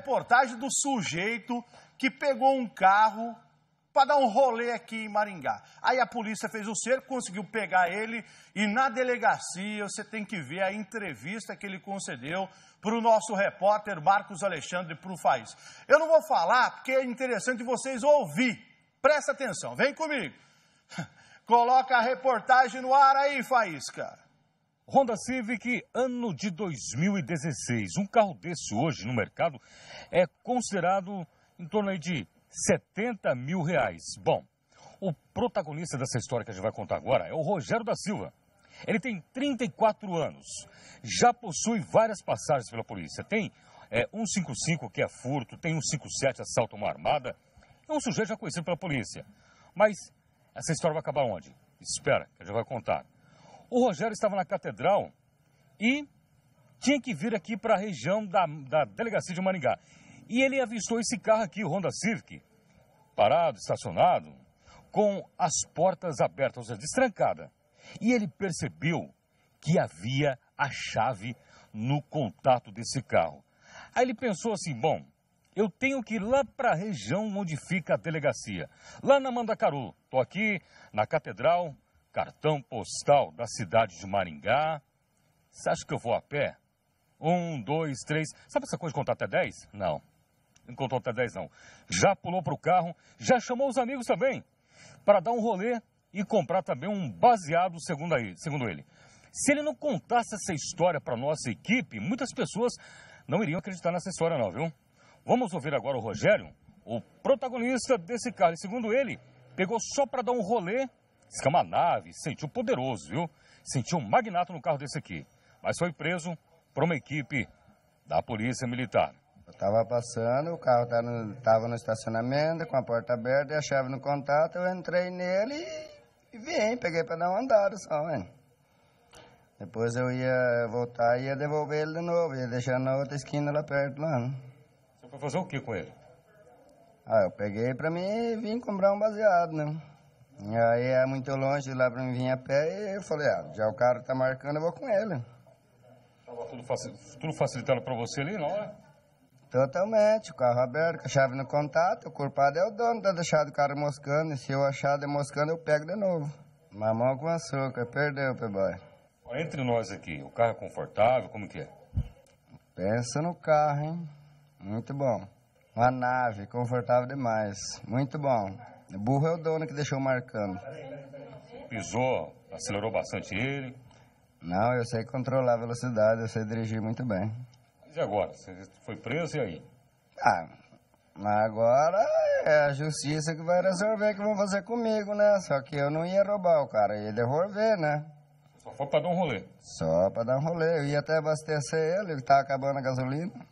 reportagem do sujeito que pegou um carro para dar um rolê aqui em Maringá. Aí a polícia fez o cerco, conseguiu pegar ele e na delegacia você tem que ver a entrevista que ele concedeu para o nosso repórter Marcos Alexandre para o Faís. Eu não vou falar porque é interessante vocês ouvir. Presta atenção, vem comigo. Coloca a reportagem no ar aí, Faísca. Honda Civic, ano de 2016. Um carro desse hoje no mercado é considerado em torno de 70 mil reais. Bom, o protagonista dessa história que a gente vai contar agora é o Rogério da Silva. Ele tem 34 anos, já possui várias passagens pela polícia. Tem é, 155, que é furto, tem 157, assalto a uma armada. É um sujeito já conhecido pela polícia. Mas essa história vai acabar onde? Espera, que a gente vai contar. O Rogério estava na catedral e tinha que vir aqui para a região da, da delegacia de Maringá. E ele avistou esse carro aqui, o Honda Civic, parado, estacionado, com as portas abertas, ou seja, destrancada. E ele percebeu que havia a chave no contato desse carro. Aí ele pensou assim: bom, eu tenho que ir lá para a região onde fica a delegacia, lá na Mandacaru. Estou aqui na catedral, cartão postal da cidade de Maringá. Você acha que eu vou a pé? Um, dois, três. Sabe essa coisa de contar até dez? Não. Não contou até dez, não. Já pulou para o carro, já chamou os amigos também para dar um rolê e comprar também um baseado, segundo, ele. Se ele não contasse essa história para nossa equipe, muitas pessoas não iriam acreditar nessa história, não, viu? Vamos ouvir agora o Rogério, o protagonista desse carro. E, segundo ele, pegou só para dar um rolê é uma nave sentiu poderoso, viu? Sentiu um magnato no carro desse aqui. Mas foi preso por uma equipe da Polícia Militar. Eu estava passando, o carro estava tá no estacionamento, com a porta aberta e a chave no contato. Eu entrei nele e, e vim, peguei para dar um andado só, hein? Depois eu ia voltar e ia devolver ele de novo, ia deixar na outra esquina lá perto, lá. Né? Você foi fazer o que com ele? Ah, eu peguei para mim e vim comprar um baseado, né? Aí é muito longe lá pra mim vir a pé e eu falei, ah, já o cara tá marcando, eu vou com ele. Tava tudo, faci tudo facilitado pra você ali, não é? Totalmente, o carro aberto, a chave no contato, o culpado é o dono, tá deixado o cara moscando, e se eu achar de moscando, eu pego de novo. Mamão com açúcar, perdeu, peboy. Entre nós aqui, o carro é confortável, como que é? Pensa no carro, hein? Muito bom. Uma nave, confortável demais. Muito bom. Burro é o dono que deixou marcando. Pisou, acelerou bastante ele. Não, eu sei controlar a velocidade, eu sei dirigir muito bem. Mas e agora? Você foi preso e aí? Ah, agora é a justiça que vai resolver o que vão fazer comigo, né? Só que eu não ia roubar o cara, ia devolver, né? Só foi pra dar um rolê? Só pra dar um rolê. Eu ia até abastecer ele, que tava acabando a gasolina.